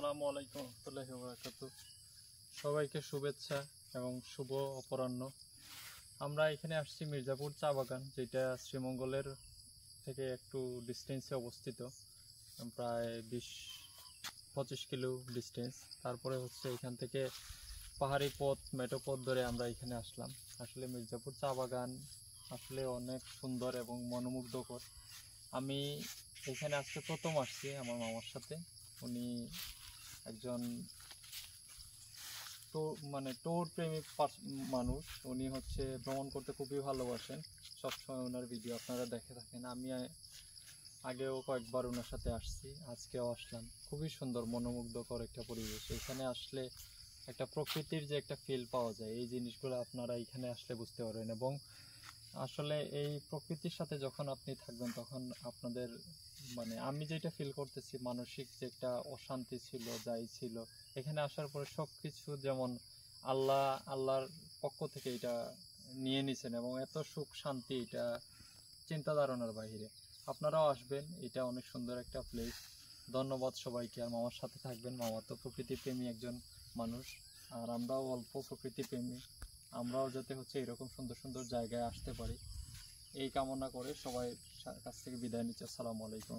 আসসালামু আলাইকুম রহমতুল্লাহি বরাকাতু সবাইকে শুভেচ্ছা এবং শুভ অপরাহ্ন আমরা এখানে আসছি মির্জাপুর চা বাগান যেটা শ্রীমঙ্গলের থেকে একটু ডিস্টেন্সে অবস্থিত প্রায় বিশ পঁচিশ কিলো ডিস্টেন্স তারপরে হচ্ছে এখান থেকে পাহাড়ি পথ মেটো পথ ধরে আমরা এখানে আসলাম আসলে মির্জাপুর চা বাগান আসলে অনেক সুন্দর এবং মনোমুগ্ধকর আমি এখানে আজকে প্রথম আসছি আমার মামার সাথে উনি একজন ট্যুর মানে ট্যুর প্রেমিক মানুষ উনি হচ্ছে ভ্রমণ করতে খুবই ভালোবাসেন সবসময় ওনার ভিডিও আপনারা দেখে থাকেন আমি আগেও কয়েকবার ওনার সাথে আসছি আজকেও আসলাম খুবই সুন্দর মনোমুগ্ধকর একটা পরিবেশ এখানে আসলে একটা প্রকৃতির যে একটা ফিল পাওয়া যায় এই জিনিসগুলো আপনারা এখানে আসলে বুঝতে পারবেন এবং আসলে এই প্রকৃতির সাথে যখন আপনি থাকবেন তখন আপনাদের মানে আমি যেটা ফিল করতেছি মানসিক যে একটা অশান্তি ছিল যাই ছিল এখানে আসার পরে সব কিছু যেমন আল্লাহ আল্লাহর পক্ষ থেকে এটা নিয়ে নিছেন এবং এত সুখ শান্তি এটা চিন্তা ধারণার বাহিরে আপনারাও আসবেন এটা অনেক সুন্দর একটা প্লেস ধন্যবাদ সবাইকে আর মামার সাথে থাকবেন মামা তো প্রকৃতিপ্রেমী একজন মানুষ আর আমরাও অল্প প্রকৃতি প্রেমী আমরাও যাতে হচ্ছে এরকম সুন্দর সুন্দর জায়গায় আসতে পারি এই কামনা করে সবাই কাছ থেকে বিদায় নিচ্ছে আসসালামু আলাইকুম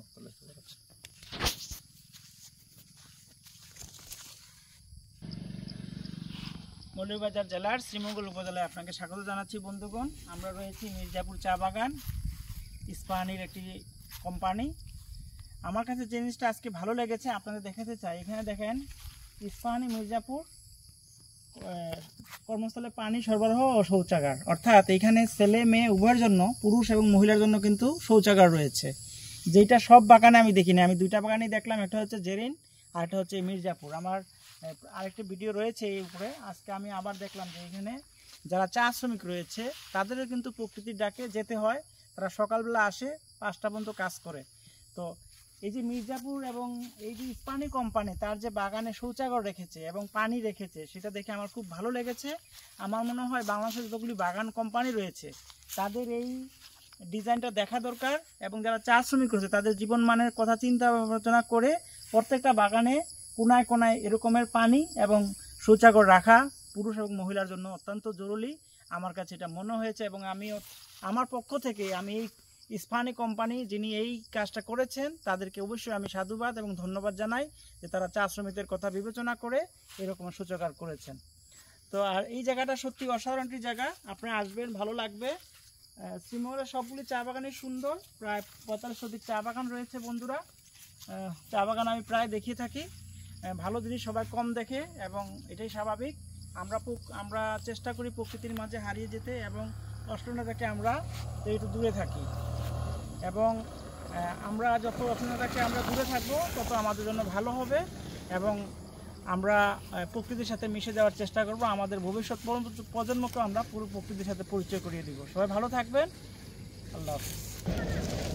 মৌলভীবাজার জেলার শ্রীমঙ্গল উপজেলায় আপনাকে স্বাগত জানাচ্ছি বন্ধুগণ আমরা রয়েছি মির্জাপুর চা বাগান ইস্পাহানির একটি কোম্পানি আমার কাছে জিনিসটা আজকে ভালো লেগেছে আপনাদের দেখাতে চাই এখানে দেখেন ইস্পাহানি মির্জাপুর কর্মস্থলে পানি সরবরাহ ও শৌচাগার অর্থাৎ এখানে ছেলে মেয়ে উভয়ের জন্য পুরুষ এবং মহিলার জন্য কিন্তু শৌচাগার রয়েছে যেটা সব বাগানে আমি দেখিনি আমি দুইটা বাগানেই দেখলাম একটা হচ্ছে জেরিন আর একটা হচ্ছে মির্জাপুর আমার আরেকটি ভিডিও রয়েছে এই উপরে আজকে আমি আবার দেখলাম যে এখানে যারা চা শ্রমিক রয়েছে তাদেরও কিন্তু প্রকৃতির ডাকে যেতে হয় তারা সকালবেলা আসে পাঁচটা পর্যন্ত কাজ করে তো এই যে মির্জাপুর এবং এই যে ইস্পানি কোম্পানি তার যে বাগানে শৌচাগর রেখেছে এবং পানি রেখেছে সেটা দেখে আমার খুব ভালো লেগেছে আমার মনে হয় বাংলাদেশের যতগুলি বাগান কোম্পানি রয়েছে তাদের এই ডিজাইনটা দেখা দরকার এবং যারা চা শ্রমিক হচ্ছে তাদের জীবন মানের কথা চিন্তা ভাবনা করে প্রত্যেকটা বাগানে কোনায় কোনায় এরকমের পানি এবং শৌচাগর রাখা পুরুষ এবং মহিলার জন্য অত্যন্ত জরুরি আমার কাছে এটা মনে হয়েছে এবং আমি আমার পক্ষ থেকে আমি এই স্পানি কোম্পানি যিনি এই কাজটা করেছেন তাদেরকে অবশ্যই আমি সাধুবাদ এবং ধন্যবাদ জানাই যে তারা চা শ্রমিকদের কথা বিবেচনা করে এরকম সূচকার করেছেন তো আর এই জায়গাটা সত্যি অসাধারণটি জায়গা আপনারা আসবেন ভালো লাগবে শ্রীমহলের সবগুলি চা বাগানই সুন্দর প্রায় পঁয়তাল্লিশ শতিক চা বাগান রয়েছে বন্ধুরা চা বাগান আমি প্রায় দেখিয়ে থাকি ভালো জিনিস সবাই কম দেখে এবং এটাই স্বাভাবিক আমরা আমরা চেষ্টা করি প্রকৃতির মাঝে হারিয়ে যেতে এবং থেকে আমরা একটু দূরে থাকি এবং আমরা যত অসুবিধা কাছে আমরা দূরে থাকবো তত আমাদের জন্য ভালো হবে এবং আমরা প্রকৃতির সাথে মিশে যাওয়ার চেষ্টা করব আমাদের ভবিষ্যৎ প্রজন্মকে আমরা পুরো প্রকৃতির সাথে পরিচয় করিয়ে দিব সবাই ভালো থাকবেন আল্লাহ হাফিজ